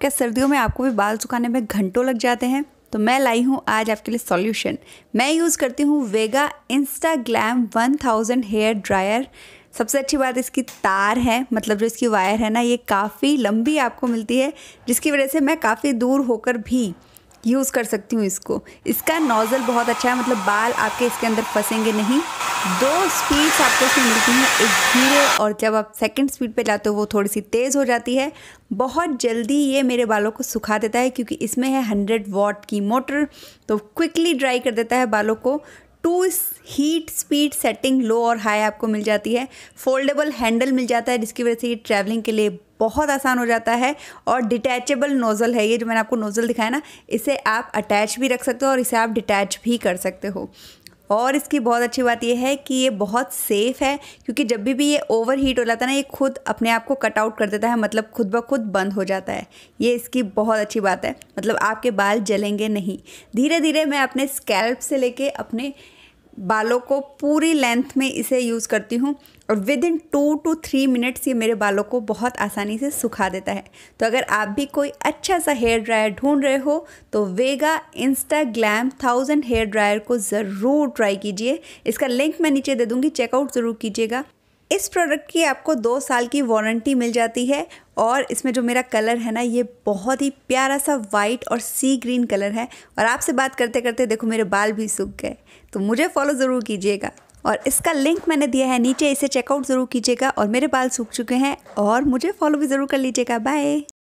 क्या सर्दियों में आपको भी बाल सुखाने में घंटों लग जाते हैं तो मैं लाई हूँ आज आपके लिए सॉल्यूशन मैं यूज़ करती हूँ Vega Insta Glam one thousand hair dryer सबसे अच्छी बात इसकी तार है मतलब जो इसकी वायर है ना ये काफ़ी लंबी आपको मिलती है जिसकी वजह से मैं काफ़ी दूर होकर भी यूज़ कर सकती हूँ इसको इसका नोज़ल बहुत अच्छा है मतलब बाल आपके इसके अंदर फंसेंगे नहीं दो स्पीड्स आपको इसमें मिलती हैं एक धीरे और जब आप सेकंड स्पीड पे जाते हो वो थोड़ी सी तेज़ हो जाती है बहुत जल्दी ये मेरे बालों को सुखा देता है क्योंकि इसमें है हंड्रेड वॉट की मोटर तो क्विकली ड्राई कर देता है बालों को two heat speed setting low और हाई आपको मिल जाती है फोल्डेबल हैंडल मिल जाता है जिसकी वजह से ये ट्रैवलिंग के लिए बहुत आसान हो जाता है और डिटैचेबल नोज़ल है ये जो मैंने आपको नोज़ल दिखाया ना इसे आप अटैच भी रख सकते हो और इसे आप डिटैच भी कर सकते हो और इसकी बहुत अच्छी बात यह है कि ये बहुत सेफ़ है क्योंकि जब भी भी ये ओवर हीट हो जाता है ना ये खुद अपने आप को कट आउट कर देता है मतलब खुद ब खुद बंद हो जाता है ये इसकी बहुत अच्छी बात है मतलब आपके बाल जलेंगे नहीं धीरे धीरे मैं अपने स्कैल्प से लेके अपने बालों को पूरी लेंथ में इसे यूज़ करती हूँ और within two two three minutes ये मेरे बालों को बहुत आसानी से सुखा देता है तो अगर आप भी कोई अच्छा सा हेयर ड्रायर ढूंढ रहे हो तो Vega Insta Glam thousand hair dryer को ज़रूर ट्राई कीजिए इसका लिंक मैं नीचे दे दूँगी चेकआउट ज़रूर कीजिएगा इस प्रोडक्ट की आपको दो साल की वारंटी मिल जाती है और इसमें जो मेरा कलर है ना ये बहुत ही प्यारा सा वाइट और सी ग्रीन कलर है और आपसे बात करते करते देखो मेरे बाल भी सूख गए तो मुझे फॉलो ज़रूर कीजिएगा और इसका लिंक मैंने दिया है नीचे इसे चेकआउट ज़रूर कीजिएगा और मेरे बाल सूख चुके हैं और मुझे फॉलो भी ज़रूर कर लीजिएगा बाय